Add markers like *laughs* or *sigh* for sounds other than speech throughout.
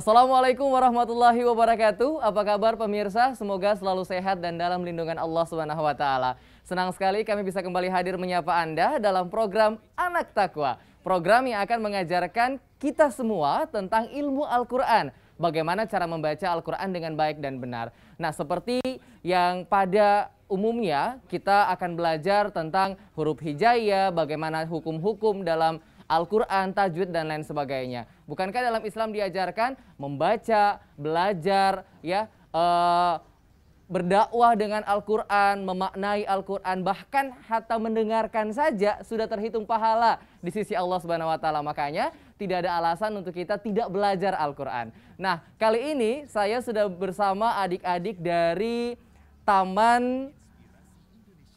Assalamualaikum warahmatullahi wabarakatuh. Apa kabar pemirsa? Semoga selalu sehat dan dalam lindungan Allah Subhanahu wa taala. Senang sekali kami bisa kembali hadir menyapa Anda dalam program Anak Takwa. Program yang akan mengajarkan kita semua tentang ilmu Al-Qur'an. Bagaimana cara membaca Al-Qur'an dengan baik dan benar. Nah, seperti yang pada umumnya kita akan belajar tentang huruf hijaiyah, bagaimana hukum-hukum dalam Al-Quran, tajwid, dan lain sebagainya. Bukankah dalam Islam diajarkan membaca, belajar, ya, uh, berdakwah dengan Al-Quran, memaknai Al-Quran, bahkan hatta mendengarkan saja sudah terhitung pahala di sisi Allah Subhanahu wa Ta'ala. Makanya, tidak ada alasan untuk kita tidak belajar Al-Quran. Nah, kali ini saya sudah bersama adik-adik dari Taman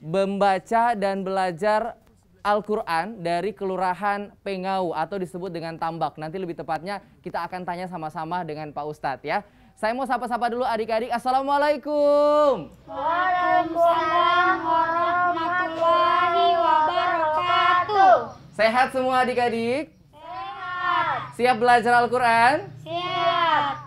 Membaca dan Belajar Al-Quran dari Kelurahan Pengau atau disebut dengan Tambak. Nanti lebih tepatnya kita akan tanya sama-sama dengan Pak Ustadz ya. Saya mau sapa-sapa dulu adik-adik. Assalamualaikum. Waalaikumsalam warahmatullahi wabarakatuh. Sehat semua adik-adik? Sehat. Siap belajar Al-Quran? Siap.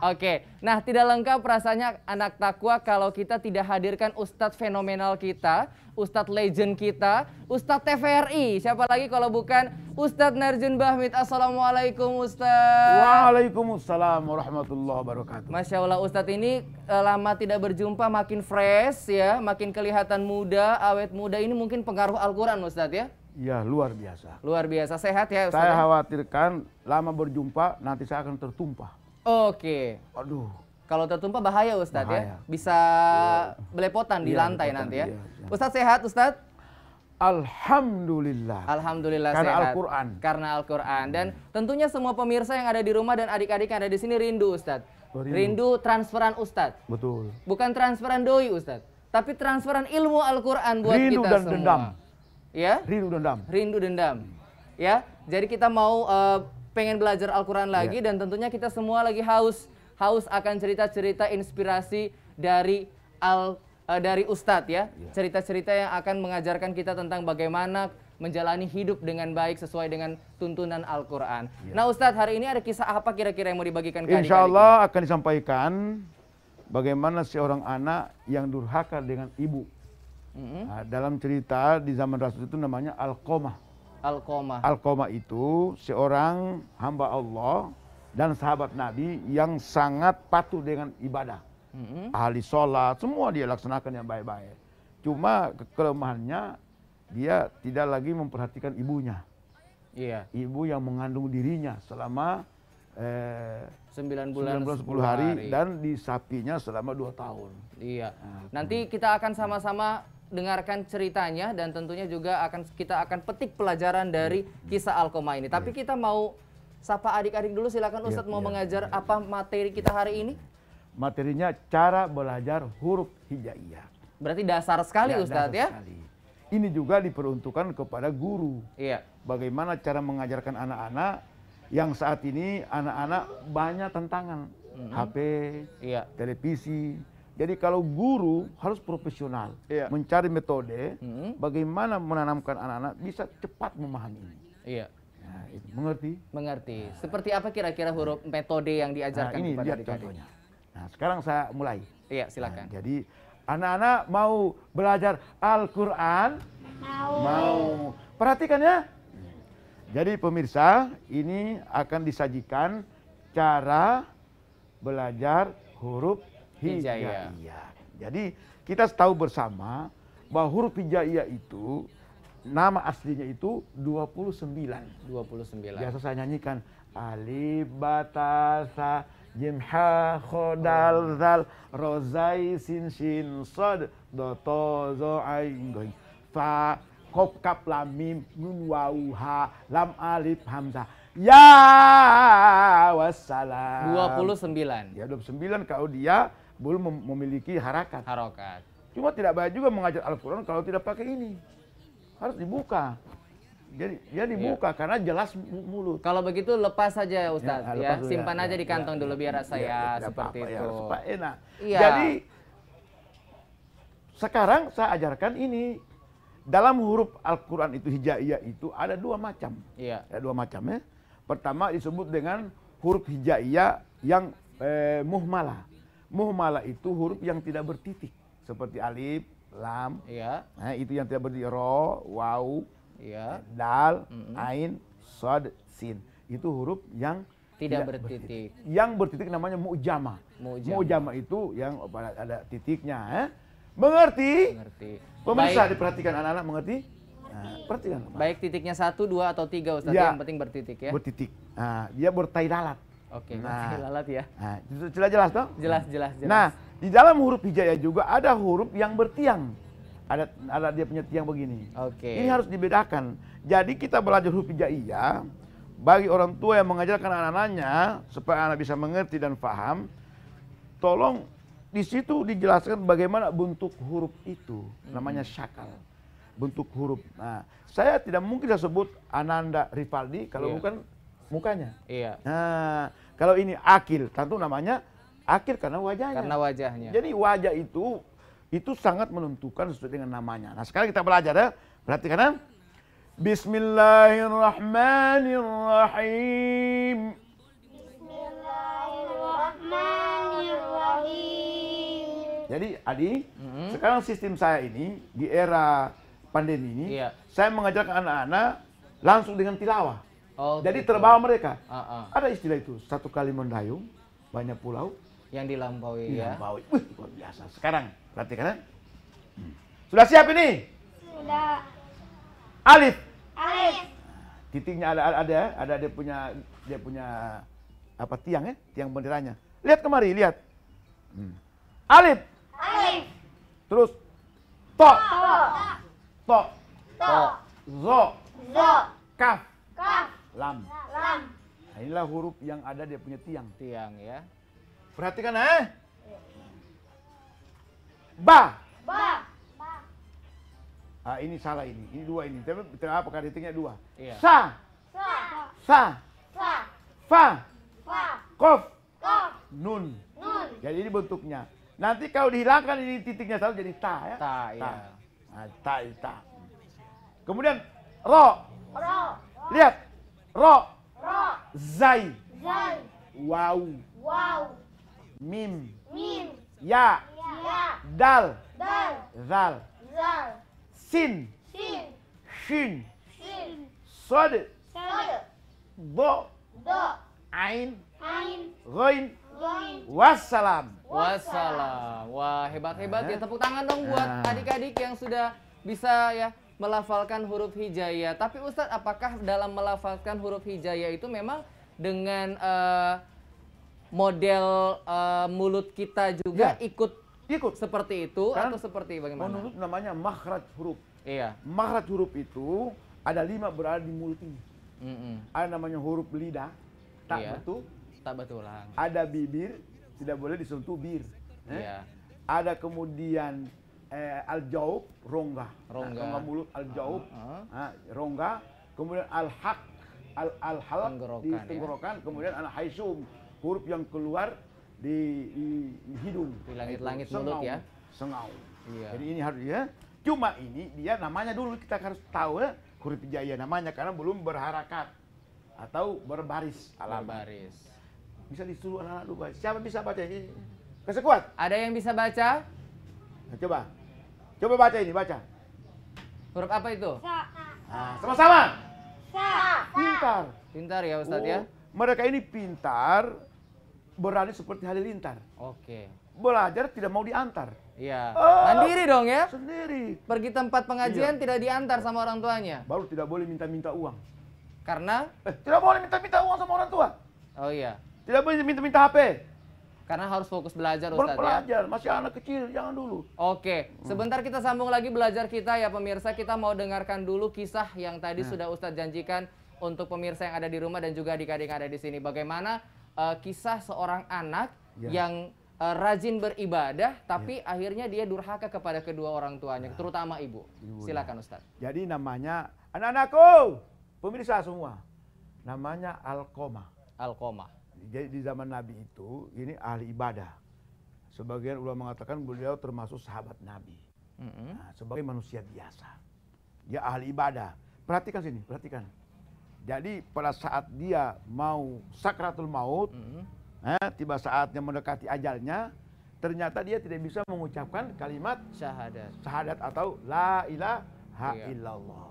Oke, nah tidak lengkap rasanya anak takwa kalau kita tidak hadirkan Ustadz fenomenal kita, Ustadz legend kita, Ustadz TVRI. Siapa lagi kalau bukan Ustadz Narjun Bahmit. Assalamualaikum Ustadz. Waalaikumsalam warahmatullahi wabarakatuh. Masya Allah Ustadz ini eh, lama tidak berjumpa makin fresh ya, makin kelihatan muda, awet muda. Ini mungkin pengaruh Al-Quran Ustadz ya? Ya luar biasa. Luar biasa, sehat ya Ustadz? Saya khawatirkan lama berjumpa nanti saya akan tertumpah. Oke. Okay. Aduh. Kalau tertumpah bahaya Ustadz ya. Bisa yeah. belepotan yeah, di iya, lantai belepotan, nanti ya. Iya, iya. Ustadz sehat Ustadz? Alhamdulillah. Alhamdulillah Karena Al-Qur'an. Karena Al-Qur'an dan tentunya semua pemirsa yang ada di rumah dan adik-adik yang ada di sini rindu Ustadz. Oh, rindu, rindu transferan Ustadz. Betul. Bukan transferan doi Ustadz, tapi transferan ilmu Al-Qur'an buat rindu kita dan semua. Dendam. Ya? Rindu dendam. Rindu dendam. Ya? Jadi kita mau uh, pengen belajar Al-Quran iya. lagi yeah. dan tentunya kita semua lagi haus haus akan cerita-cerita inspirasi dari Al uh, dari Ustadz ya iya. cerita-cerita yeah. yang akan mengajarkan kita tentang bagaimana menjalani hidup dengan baik sesuai dengan tuntunan Al-Quran. Yeah. Nah Ustadz hari ini ada kisah apa kira-kira yang mau dibagikan? Ke Insya Allah akan disampaikan bagaimana seorang anak yang durhaka dengan ibu. Mm -hmm. nah, dalam cerita di zaman Rasul itu namanya Al-Qomah. Alkoma. Alkoma itu seorang hamba Allah dan sahabat Nabi yang sangat patuh dengan ibadah. Mm-hmm. Ahli sholat, semua dia laksanakan yang baik-baik. Cuma kelemahannya dia tidak lagi memperhatikan ibunya. Iya. Ibu yang mengandung dirinya selama eh, 9 bulan, 9 bulan 10, hari, hari dan di sapinya selama 2 tahun. Iya. Nah, Nanti kita akan sama-sama dengarkan ceritanya dan tentunya juga akan kita akan petik pelajaran dari kisah Alkoma ini. Tapi iya. kita mau sapa adik-adik dulu silakan iya, Ustadz yeah, mau yeah, mengajar yeah. apa materi kita hari ini? Materinya cara belajar huruf hijaiyah. Berarti dasar sekali ya, Ustadz dasar ya? Sekali. Ini juga diperuntukkan kepada guru. Iya. Bagaimana cara mengajarkan anak-anak yang saat ini anak-anak banyak tantangan. Mm -hmm. HP, yeah. televisi, jadi kalau guru harus profesional, iya. mencari metode hmm. bagaimana menanamkan anak-anak bisa cepat memahami Iya. Nah, itu. Mengerti? Mengerti. Nah. Seperti apa kira-kira huruf metode yang nah, diajarkan nah, ini kepada adik-adik? Contohnya. Nah, sekarang saya mulai. Iya, silakan. Nah, jadi anak-anak mau belajar Al-Qur'an? Mau. Mau. Perhatikan ya. Jadi pemirsa, ini akan disajikan cara belajar huruf hijaiyah. hijaiyah. Jadi kita tahu bersama bahwa huruf hijaiyah itu nama aslinya itu 29. 29. Biasa saya nyanyikan alif batasa jimha khodal oh. zal rozai sin Sin sod Doto to zo ain fa kof kap lam mim nun wau ha lam alif hamzah ya wassalam 29 ya 29 kau dia belum memiliki harakat. Harokat. Cuma tidak baik juga mengajar Al-Quran kalau tidak pakai ini. Harus dibuka. Jadi dia ya iya. dibuka ya. karena jelas mulut. Kalau begitu lepas saja ya, Ustaz ya, ya. simpan ya, aja ya, di kantong ya, dulu biar saya ya, ya seperti apa, itu. Ya, supaya enak. Ya. Jadi sekarang saya ajarkan ini dalam huruf Al-Quran itu hijaiyah itu ada dua macam. Iya. Ada dua macam ya. Pertama disebut dengan huruf hijaiyah yang eh, muhmalah. Muhmalah itu huruf yang tidak bertitik. Seperti alif, lam, ya. nah, itu yang tidak bertitik. Ro, wau, ya. Eh, dal, mm -hmm. ain, sod, sin. Itu huruf yang tidak, tidak bertitik. bertitik. Yang bertitik namanya mujama. Mujama, mujama itu yang ada titiknya. Eh? Mengerti? Mengerti. Pemirsa Baik. diperhatikan anak-anak mengerti? Nah, perhatikan. Baik titiknya satu, dua atau tiga Ustaz, ya. yang penting bertitik ya. Bertitik. Nah, dia bertailalat. Oke, nah, lalat ya. Nah, jelas jelas toh? Jelas, jelas, jelas. Nah, di dalam huruf hijaiyah juga ada huruf yang bertiang. Ada ada dia punya tiang begini. Oke. Ini harus dibedakan. Jadi kita belajar huruf hijaiyah bagi orang tua yang mengajarkan anak-anaknya supaya anak bisa mengerti dan paham, tolong di situ dijelaskan bagaimana bentuk huruf itu. Hmm. Namanya syakal bentuk huruf. Nah, saya tidak mungkin saya sebut Ananda Rivaldi kalau yeah. bukan mukanya. Iya. Nah, kalau ini akil, tentu namanya akil karena wajahnya. Karena wajahnya. Jadi wajah itu itu sangat menentukan sesuai dengan namanya. Nah, sekarang kita belajar ya. Berarti karena ya. Bismillahirrahmanirrahim. Bismillahirrahmanirrahim. Jadi Adi, -hmm. sekarang sistem saya ini di era pandemi ini, iya. saya mengajarkan anak-anak langsung dengan tilawah. Oh, Jadi gitu. terbawa mereka. Uh -uh. Ada istilah itu, satu kali mendayung, banyak pulau. Yang dilampaui, dilampaui. ya? Wih, luar biasa. Sekarang, perhatikan. Ya. Hmm. Sudah siap ini? Sudah. Alif. Alif. Nah, titiknya ada ada ada, ada dia punya dia punya apa tiang ya, tiang benderanya. Lihat kemari, lihat. Hmm. Alif. Alif. Terus to. To. To. Tok. Zo. Zo. Kaf lam. Lam. Nah, inilah huruf yang ada dia punya tiang. Tiang ya. Perhatikan eh. Ba. Ba. ba. Ah, ini salah ini. Ini dua ini. Tapi apa titiknya dua. Iya. Sa. Sa. Sa. Sa. Fa. Fa. Kof. Kof. Nun. Nun. Ya, jadi ini bentuknya. Nanti kalau dihilangkan ini titiknya satu jadi ta ya. Ta, ta. iya. Nah, ta, ta. Kemudian ro. Ro. Lihat. Ro. Ro. Zai. Zai. Wau. Wau. Mim. Mim. Ya. Ya. Dal. Dal. Zal. Zal. Sin. Sin. Shin. Shin. Sod. Sod. Do. Do. Ain. Ain. Ghain. Wassalam. Wassalam. Wah hebat hebat ya tepuk tangan dong buat nah. adik-adik yang sudah bisa ya melafalkan huruf hijaya. Tapi Ustadz, apakah dalam melafalkan huruf hijaya itu memang dengan uh, model uh, mulut kita juga ya. ikut ikut seperti itu kan atau seperti bagaimana? Menurut namanya makhraj huruf. Iya. Makhraj huruf itu ada lima berada di mulut ini. Mm -mm. Ada namanya huruf lidah, tak iya. betul, tak lah. Ada bibir, tidak boleh disentuh bir. Eh? Iya. Ada kemudian eh, al-jaub rongga. Rongga. Nah, rongga mulut al-jaub. Uh-huh. Ah, ah. Nah, rongga, kemudian al hak al al hal di ya. tenggorokan, ya? kemudian al haisum huruf yang keluar di, di, di hidung. Di langit-langit mulut ya. Sengau. Iya. Jadi ini harus ya. Cuma ini dia namanya dulu kita harus tahu ya, huruf jaya namanya karena belum berharakat atau berbaris alam. Berbaris. Bisa disuruh anak-anak dulu Siapa bisa baca ini? Kesekuat. Ada yang bisa baca? Nah, coba. Coba baca ini, baca. Huruf apa itu? Sa. Nah, sama-sama. Sa. Pintar. Pintar ya, Ustaz ya. Oh, mereka ini pintar, berani seperti halilintar. Oke. Belajar tidak mau diantar. Iya. Oh, Mandiri dong ya. Sendiri. Pergi tempat pengajian iya. tidak diantar sama orang tuanya. Baru tidak boleh minta-minta uang. Karena? Eh, tidak boleh minta-minta uang sama orang tua. Oh iya. Tidak boleh minta-minta HP. Karena harus fokus belajar Ustaz Belajar, ya? masih anak kecil, jangan dulu. Oke, sebentar kita sambung lagi belajar kita ya pemirsa. Kita mau dengarkan dulu kisah yang tadi hmm. sudah Ustaz janjikan untuk pemirsa yang ada di rumah dan juga adik-adik yang ada di sini. Bagaimana uh, kisah seorang anak ya. yang uh, rajin beribadah ya. tapi ya. akhirnya dia durhaka kepada kedua orang tuanya, ya. terutama ibu. ibu Silakan Ustaz. Jadi namanya anak-anakku, pemirsa semua. Namanya Alkoma. Alkoma jadi di zaman Nabi itu ini ahli ibadah. Sebagian ulama mengatakan beliau termasuk sahabat Nabi. nah, sebagai manusia biasa, ya ahli ibadah. Perhatikan sini, perhatikan. Jadi pada saat dia mau sakratul maut, mm eh, tiba saatnya mendekati ajalnya, ternyata dia tidak bisa mengucapkan kalimat syahadat, syahadat atau la ilaha iya. illallah.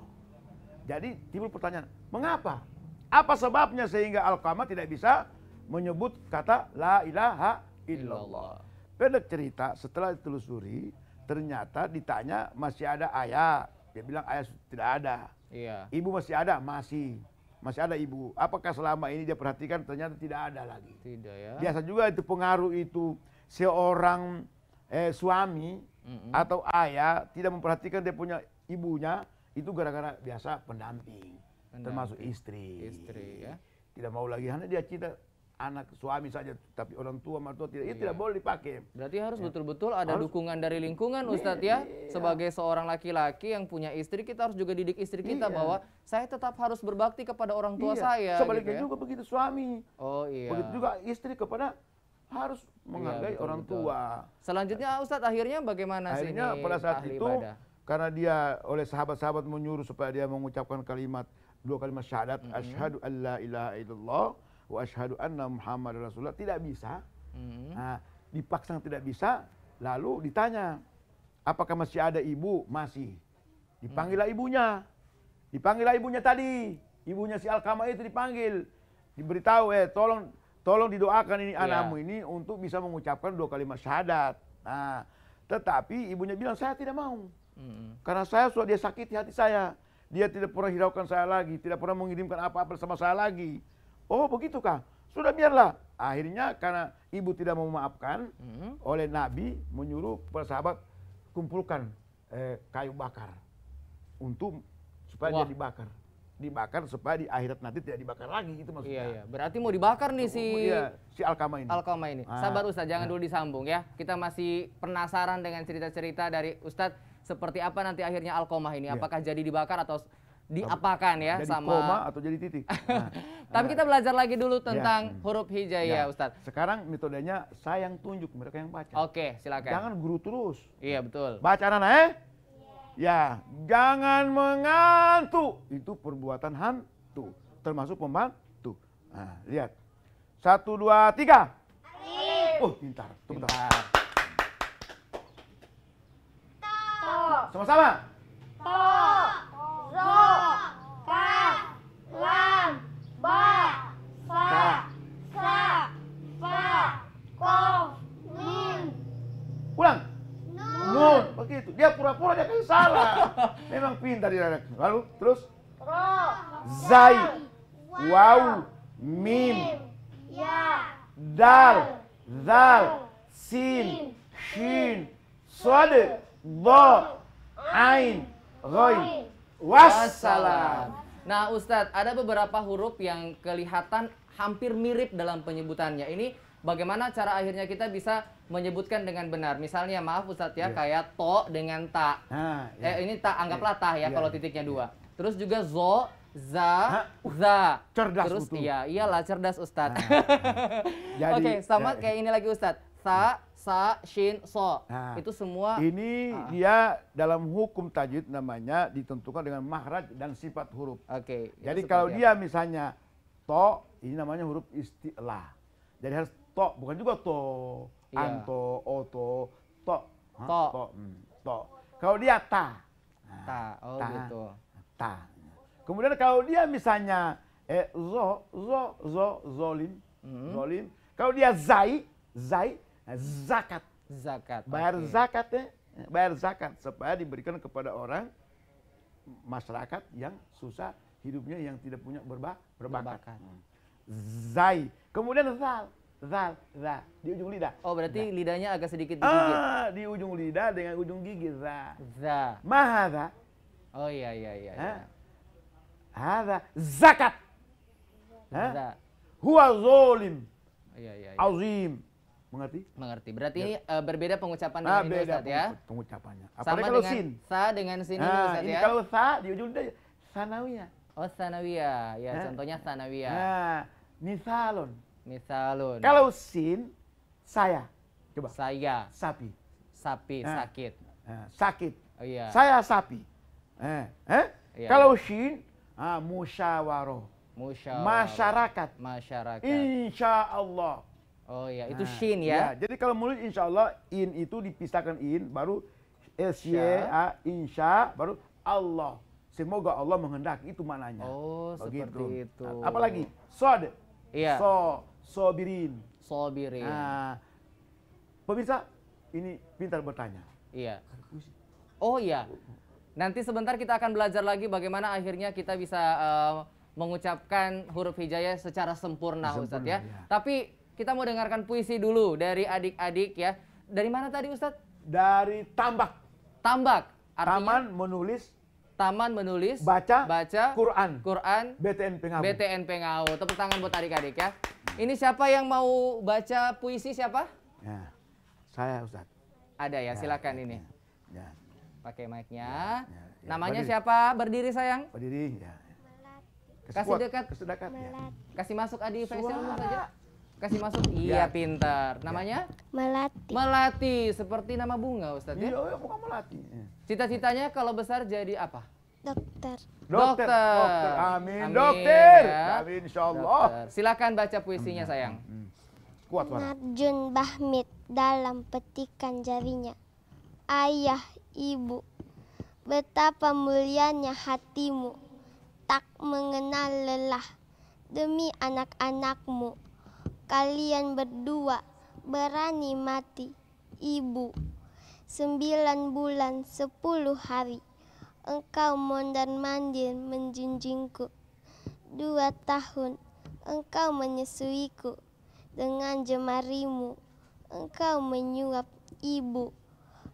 Jadi timbul pertanyaan, mengapa? Apa sebabnya sehingga Al-Qamah tidak bisa menyebut kata la ilaha illallah. Pendek cerita, setelah ditelusuri, ternyata ditanya masih ada ayah. Dia bilang ayah tidak ada. Iya. Ibu masih ada? Masih. Masih ada ibu. Apakah selama ini dia perhatikan ternyata tidak ada lagi? Tidak ya. Biasa juga itu pengaruh itu seorang eh, suami mm -mm. atau ayah tidak memperhatikan dia punya ibunya itu gara-gara biasa pendamping, pendamping. termasuk istri. Istri ya. Tidak mau lagi karena dia cinta anak suami saja tapi orang tua mertua tidak iya. itu tidak boleh dipakai. Berarti harus ya. betul-betul ya. ada harus, dukungan dari lingkungan Ustadz iya, ya. Iya. Sebagai seorang laki-laki yang punya istri kita harus juga didik istri kita iya. bahwa saya tetap harus berbakti kepada orang tua iya. saya. Sebaliknya gitu ya. juga begitu suami. Oh iya. Begitu juga istri kepada harus menghargai iya, orang tua. Selanjutnya Ustadz akhirnya bagaimana sih Akhirnya pada saat itu ibadah? karena dia oleh sahabat-sahabat menyuruh supaya dia mengucapkan kalimat dua kalimat syahadat mm -hmm. asyhadu alla ilaha illallah wa asyhadu anna Muhammad Rasulullah tidak bisa. Hmm. Nah, dipaksa tidak bisa, lalu ditanya, apakah masih ada ibu? Masih. Dipanggillah hmm. ibunya. Dipanggillah ibunya tadi. Ibunya si Alkama itu dipanggil. Diberitahu, eh tolong tolong didoakan ini yeah. anakmu ini untuk bisa mengucapkan dua kalimat syahadat. Nah, tetapi ibunya bilang saya tidak mau. Hmm. Karena saya sudah dia sakiti hati saya. Dia tidak pernah hiraukan saya lagi, tidak pernah mengirimkan apa-apa sama saya lagi. Oh begitu kah? Sudah biarlah. Akhirnya karena ibu tidak mau memaafkan, hmm. oleh Nabi menyuruh para sahabat kumpulkan eh, kayu bakar untuk supaya Wah. dia dibakar dibakar supaya di akhirat nanti tidak dibakar lagi itu maksudnya. Iya, iya. Berarti mau dibakar nih si iya, si Alkama ini. Alkama ini. Ah. Sabar Ustaz, jangan ah. dulu disambung ya. Kita masih penasaran dengan cerita-cerita dari Ustadz. seperti apa nanti akhirnya Alkomah ini. Iya. Apakah yeah. jadi dibakar atau diapakan ya jadi sama koma atau jadi titik. *laughs* Nah, Tapi nah, kita belajar lagi dulu ya. tentang hmm. ya. huruf hijaiyah ya. Ustaz. Sekarang metodenya saya yang tunjuk mereka yang baca. Oke, silakan. Jangan guru terus. Iya, betul. Baca anak eh? Ya. jangan mengantuk. Itu perbuatan hantu, termasuk pembantu. Nah, lihat. Satu, dua, tiga. Alif. Oh, pintar. Tunggu Sama-sama. To. begitu. Dia pura-pura dia kan salah. *laughs* Memang pintar dia anak. Lalu terus zai wow mim ya dal zal sin shin sod bo ain roy wassalam. Nah, Ustadz, ada beberapa huruf yang kelihatan hampir mirip dalam penyebutannya. Ini bagaimana cara akhirnya kita bisa menyebutkan dengan benar. Misalnya maaf Ustadz ya, yeah. kayak to dengan ta. Nah, yeah. eh, ini tak anggaplah ta ya yeah. kalau iya, titiknya iya. dua. Terus juga zo, za, uh, za. Cerdas Terus betul. iya, iyalah cerdas Ustadz. Nah, *laughs* Oke, okay, sama ya, kayak ini lagi Ustadz. Sa, sa, shin, so. Nah, itu semua. Ini ah. dia dalam hukum tajwid namanya ditentukan dengan mahraj dan sifat huruf. Oke. Okay, Jadi kalau dia misalnya to, ini namanya huruf istilah. Jadi harus to bukan juga to iya. anto oto to to to, hmm, to. kalau dia ta nah, ta oh ta, gitu ta kemudian kalau dia misalnya eh, zo zo zo zolim hmm. zolim kalau dia zai zai nah, zakat zakat bayar okay. zakatnya eh, bayar zakat supaya diberikan kepada orang masyarakat yang susah hidupnya yang tidak punya berba berbakat. berbakat. Hmm. Zai. Kemudian zal zal za di ujung lidah. Oh berarti za. lidahnya agak sedikit ah, digigit. Ah, di ujung lidah dengan ujung gigi za. Za. Mahadha. Oh iya iya iya. Ha? iya. zakat. Hah. Za. Huwa zolim. Oh, iya iya. iya. Azim. Mengerti? Mengerti. Berarti ya. ini uh, berbeda pengucapan nah, dengan beda Ustaz ya. pengucapannya. Apalagi Sama kalau dengan sin. sa dengan sin nah, ini ah, Ustaz ini ya. kalau sa di ujung lidah sanawiyah. Oh sanawiyah. Ya, ha? contohnya sanawiyah. Nah, misalon. Misalun. Kalau sin saya. Coba. Saya. Sapi. Sapi eh. sakit. Eh. Sakit. Oh, iya. Saya sapi. Eh. Eh? Iya, Kalau iya. shin ah, musyawaroh. Musyawaroh. Masyarakat. Masyarakat. Insya Allah. Oh iya, itu nah, shin ya. ya. Jadi kalau mulut insya Allah in itu dipisahkan in, baru S Y A insya, baru Allah. Semoga Allah menghendaki itu mananya Oh, Begitu. seperti itu. Apalagi sod. Iya. So sobirin. Sobirin. Nah, pemirsa, ini pintar bertanya. Iya. Oh iya. Nanti sebentar kita akan belajar lagi bagaimana akhirnya kita bisa uh, mengucapkan huruf hijaya secara sempurna, sempurna Ustadz ya. ya. Tapi kita mau dengarkan puisi dulu dari adik-adik ya. Dari mana tadi Ustadz? Dari Tambak. Tambak. Artinya? Taman menulis Taman menulis, baca, baca, Quran, Quran, BTN Pengau, BTN Pengau. Tepuk tangan buat adik-adik ya. Ini siapa yang mau baca puisi siapa? Ya, saya Ustaz. Ada ya, ya silakan ya, ini. Ya. ya. Pakai mic Ya, ya, ya. Namanya berdiri. siapa? Berdiri sayang. Berdiri ya. Kasih dekat. Kasih dekat. Ya. Kasih masuk Adi Faisal saja. Kasih masuk. Ya. Iya, pintar. Ya. Namanya? Melati. Melati, seperti nama bunga Ustaz ya? Iya, iya, bukan melati. Cita-citanya kalau besar jadi apa? Dokter. Dokter. dokter. Amin. Amin. Dokter. Ya. Amin insyaallah. Dokter. Silakan baca puisinya sayang. Hmm. hmm. Kuat banget. Narjun Bahmit dalam petikan jarinya. Ayah, ibu, betapa mulianya hatimu. Tak mengenal lelah demi anak-anakmu. Kalian berdua berani mati, ibu. Sembilan bulan sepuluh hari engkau mondar-mandir menjunjungku Dua tahun engkau menyesuiku dengan jemarimu. Engkau menyuap ibu.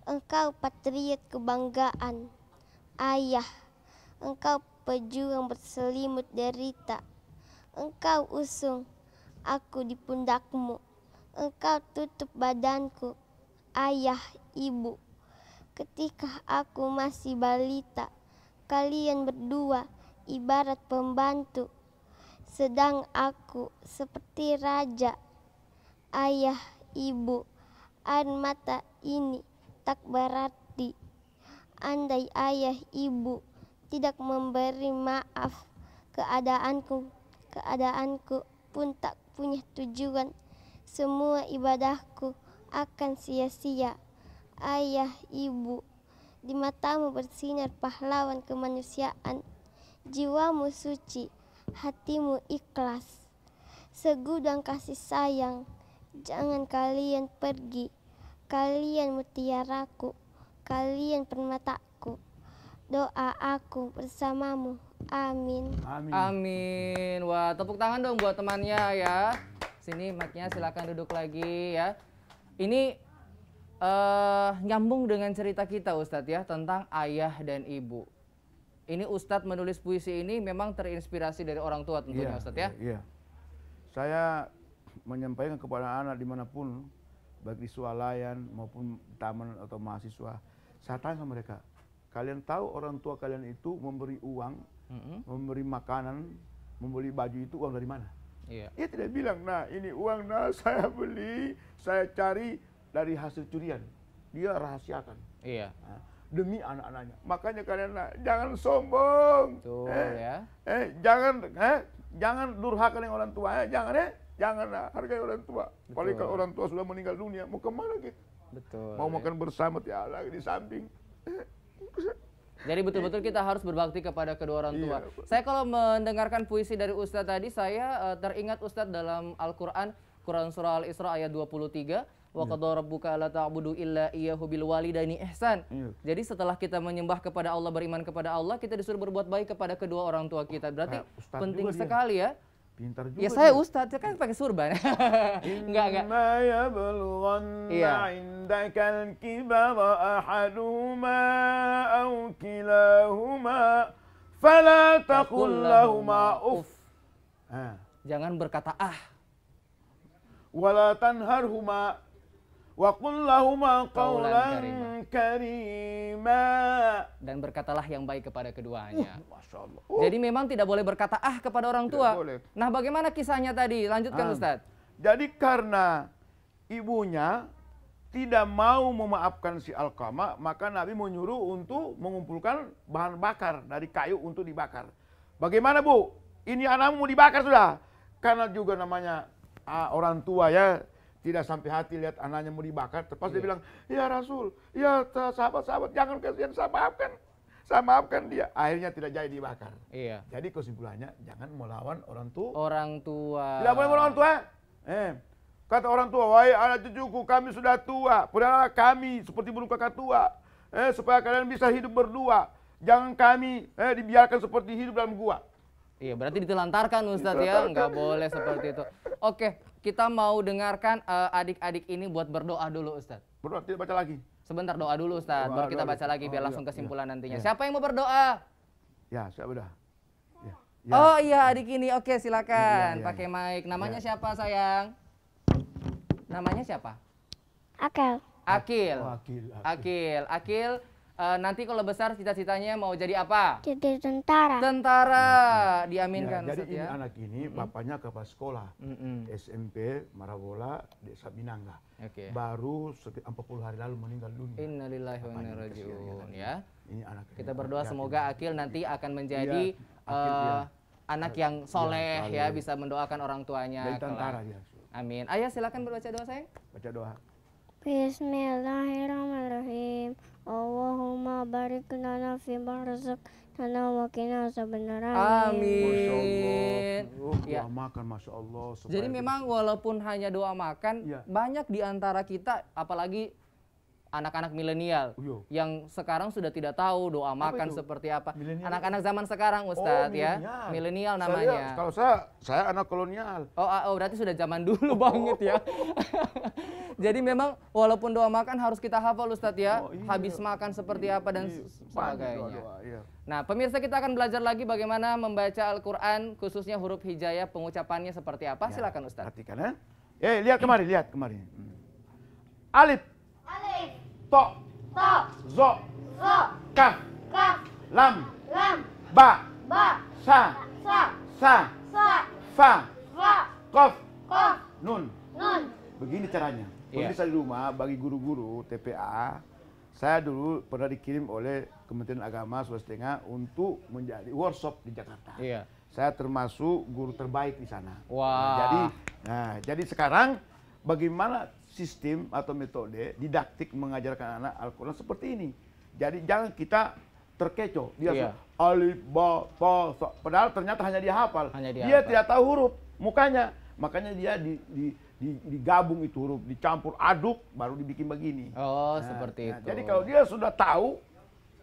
Engkau patriot kebanggaan. Ayah, engkau pejuang berselimut derita. Engkau usung aku di pundakmu. Engkau tutup badanku. Ayah, ibu ketika aku masih balita, kalian berdua ibarat pembantu, sedang aku seperti raja, ayah, ibu, air mata ini tak berarti. Andai ayah, ibu tidak memberi maaf, keadaanku, keadaanku pun tak punya tujuan. Semua ibadahku akan sia-sia ayah, ibu. Di matamu bersinar pahlawan kemanusiaan, jiwamu suci, hatimu ikhlas. Segudang kasih sayang, jangan kalian pergi. Kalian mutiaraku, kalian permataku. Doa aku bersamamu. Amin. Amin. Amin. Wah, tepuk tangan dong buat temannya ya. Sini maknya silakan duduk lagi ya. Ini uh, nyambung dengan cerita kita Ustadz ya tentang ayah dan ibu. Ini Ustadz menulis puisi ini memang terinspirasi dari orang tua tentunya yeah, Ustadz ya? Iya. Yeah. Saya menyampaikan kepada anak dimanapun, baik di swalayan maupun taman atau mahasiswa, saya tanya sama mereka, kalian tahu orang tua kalian itu memberi uang, mm -hmm. memberi makanan, membeli baju itu uang dari mana? Iya. Yeah. Dia tidak bilang, nah ini uang, nah *laughs* saya beli, saya cari, dari hasil curian dia rahasiakan. Iya. Nah, demi anak-anaknya. Makanya kalian jangan sombong. Tuh eh, ya. Eh jangan eh jangan durhaka dengan orang tua. Eh, jangan eh jangan eh, hargai orang tua. Apalagi kalau orang tua sudah meninggal dunia, mau kemana lagi Betul. Mau makan bersama ya lagi di samping. *laughs* Jadi betul-betul kita harus berbakti kepada kedua orang tua. Iya. Saya kalau mendengarkan puisi dari Ustadz tadi, saya uh, teringat Ustadz dalam Al-Quran, Quran Surah Al-Isra ayat 23, wa iya. qadara rabbuka alla ta'budu illa iyyahu bil walidaini ihsan. Iya. Jadi setelah kita menyembah kepada Allah, beriman kepada Allah, kita disuruh berbuat baik kepada kedua orang tua kita. Berarti nah, Ustaz penting sekali ya. Pintar ya, juga. Ya saya ustadz, saya kan pakai surban. *laughs* enggak, enggak. Ma ya indaka al kibara ahaduhuma aw kilahuma fala taqul lahuma uff. Jangan berkata ah. Wala tanharhuma Waqul lahuma qawlan karima. Dan berkatalah yang baik kepada keduanya. Uh, Masya Allah. Uh. Jadi memang tidak boleh berkata ah kepada orang tua. Nah bagaimana kisahnya tadi? Lanjutkan Ustadz. Ah. Ustaz. Jadi karena ibunya tidak mau memaafkan si Alkama, maka Nabi menyuruh untuk mengumpulkan bahan bakar dari kayu untuk dibakar. Bagaimana Bu? Ini anakmu dibakar sudah. Karena juga namanya ah, orang tua ya tidak sampai hati lihat anaknya mau dibakar. Terus yeah. dia iya. bilang, ya Rasul, ya sahabat-sahabat, jangan kasihan, saya maafkan. Saya maafkan dia. Akhirnya tidak jadi dibakar. Iya. Jadi kesimpulannya, jangan melawan orang tua. Orang tua. Tidak boleh melawan orang tua. Eh. eh. Kata orang tua, wahai anak cucuku, kami sudah tua. pernah kami seperti burung kakak tua. Eh, supaya kalian bisa hidup berdua. Jangan kami eh, dibiarkan seperti hidup dalam gua. Iya, berarti ditelantarkan Ustadz ya, nggak boleh seperti itu. Oke, kita mau dengarkan eh, adik-adik ini buat berdoa dulu Ustadz. Berdoa, tidak baca lagi. Sebentar doa dulu Ustadz, baru kita baca lagi biar oh, langsung iya, iya. kesimpulan nantinya. Iya. Siapa yang mau berdoa? Ya, siapa udah. Ya, ya. Oh iya adik ini, oke silakan pakai mic. Namanya siapa sayang? Namanya siapa? Oh, Akil. Akil. Akil. Akil. Akil Uh, nanti kalau besar cita-citanya mau jadi apa? Jadi tentara. Tentara, hmm. diaminkan. Ya, jadi ini ya. anak ini hmm. bapaknya kepala sekolah hmm. SMP Marabola Desa Binangga. Okay. Baru 40 hari lalu meninggal dunia. Innalillahi wa inna ya. Ini anak ini. Kita berdoa semoga semoga Akil nanti iya. akan iya, menjadi ya, uh, anak yang soleh ya, ya, bisa mendoakan orang tuanya. Dan tentara dia. Amin. Ayah silakan berbaca doa saya. Baca doa. Bismillahirrahmanirrahim. Allahumma barik lana fi ma razaqtana wa qina azabannar. Amin. Oh, ya. makan Masya Allah. Jadi memang walaupun hanya doa makan, ya. banyak di antara kita apalagi anak-anak milenial oh, iya. yang sekarang sudah tidak tahu doa apa makan itu? seperti apa. Anak-anak zaman sekarang oh, Ustadz oh, ya. Milenial namanya. Saya, kalau saya saya anak kolonial. Oh, ah, oh berarti sudah zaman dulu oh. banget ya. *laughs* Jadi memang walaupun doa makan harus kita hafal Ustadz ya. Oh, iya. Habis makan seperti iya, apa dan iya. sebagainya. iya. Nah, pemirsa kita akan belajar lagi bagaimana membaca Al-Qur'an khususnya huruf hijayah pengucapannya seperti apa. Ya. Silakan Ustadz. Perhatikan ya. Eh, lihat kemari, lihat kemari. Hmm. Alif to to zo zo kaf kaf lam lam ba ba sa sa sa sa fa fa kof kof nun nun begini caranya Pemirsa yeah. saya di rumah bagi guru-guru TPA saya dulu pernah dikirim oleh Kementerian Agama Sulawesi Tengah untuk menjadi workshop di Jakarta. Iya. Saya termasuk guru terbaik di sana. Wah. Wow. Nah, jadi nah, jadi sekarang bagaimana sistem atau metode didaktik mengajarkan anak Al-Quran seperti ini. Jadi jangan kita terkecoh. Dia iya. alif, ba, ta, so. Padahal ternyata hanya dia hafal. Hanya dia, dia hafal. tidak tahu huruf mukanya. Makanya dia di, di, di, digabung itu huruf, dicampur aduk, baru dibikin begini. Oh, nah, seperti nah, itu. Jadi kalau dia sudah tahu,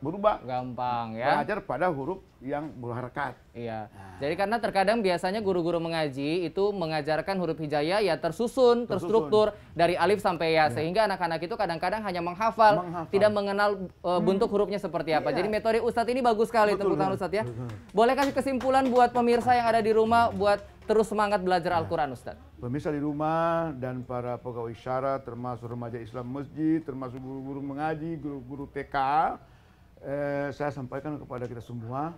berubah. Gampang ya. Belajar pada huruf yang berharakat. Iya. Nah. Jadi karena terkadang biasanya guru-guru mengaji itu mengajarkan huruf hijaiyah ya tersusun, tersusun, terstruktur dari alif sampai ya, ya. sehingga anak-anak itu kadang-kadang hanya menghafal, menghafal, tidak mengenal uh, bentuk hurufnya seperti apa. Iya. Jadi metode Ustadz ini bagus sekali teman tepuk Ustadz ya. Boleh kasih kesimpulan buat pemirsa yang ada di rumah buat terus semangat belajar nah. Al-Qur'an Ustadz. Pemirsa di rumah dan para pegawai syara termasuk remaja Islam masjid, termasuk guru-guru mengaji, guru-guru TK eh, saya sampaikan kepada kita semua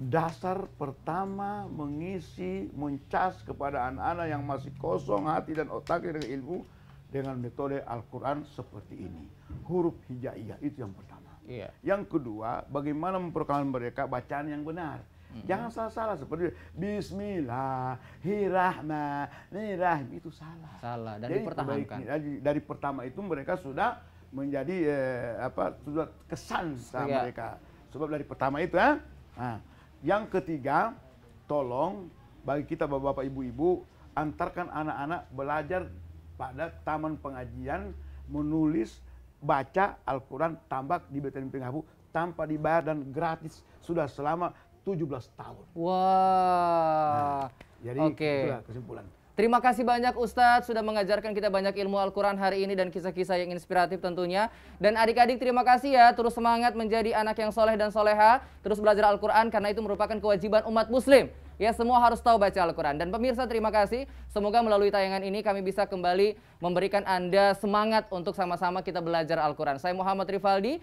dasar pertama mengisi mencas kepada anak-anak yang masih kosong hati dan otak dengan ilmu dengan metode Al-Quran seperti ini huruf hijaiyah itu yang pertama iya. yang kedua bagaimana memperkenalkan mereka bacaan yang benar mm-hmm. jangan salah-salah seperti Bismillahirrahmanirrahim itu salah salah dan dari pertama itu mereka sudah menjadi eh, apa kesan sama iya. mereka. Sebab dari pertama itu ya. Nah, yang ketiga, tolong bagi kita bapak-bapak ibu-ibu antarkan anak-anak belajar pada taman pengajian menulis baca Al-Quran tambak di BTN Penghabu tanpa dibayar dan gratis sudah selama 17 tahun. Wah. Wow. Nah, jadi okay. itulah kesimpulan. Terima kasih banyak Ustadz sudah mengajarkan kita banyak ilmu Al-Quran hari ini dan kisah-kisah yang inspiratif tentunya. Dan adik-adik terima kasih ya, terus semangat menjadi anak yang soleh dan soleha, terus belajar Al-Quran karena itu merupakan kewajiban umat muslim. Ya semua harus tahu baca Al-Quran. Dan pemirsa terima kasih, semoga melalui tayangan ini kami bisa kembali memberikan Anda semangat untuk sama-sama kita belajar Al-Quran. Saya Muhammad Rivaldi,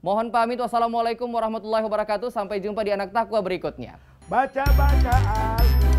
mohon pamit wassalamualaikum warahmatullahi wabarakatuh. Sampai jumpa di Anak Takwa berikutnya. baca Al-Quran.